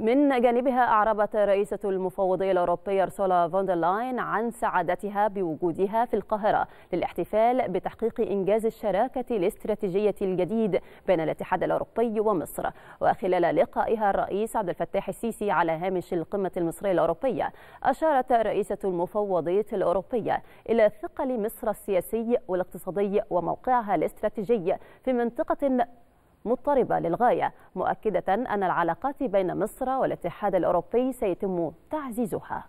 من جانبها أعربت رئيسة المفوضية الأوروبية أرسولا فوندرلاين عن سعادتها بوجودها في القاهرة للاحتفال بتحقيق إنجاز الشراكة الاستراتيجية الجديد بين الاتحاد الأوروبي ومصر وخلال لقائها الرئيس عبد الفتاح السيسي على هامش القمة المصرية الأوروبية أشارت رئيسة المفوضية الأوروبية إلى ثقل مصر السياسي والاقتصادي وموقعها الاستراتيجي في منطقة مضطربة للغاية مؤكدة أن العلاقات بين مصر والاتحاد الأوروبي سيتم تعزيزها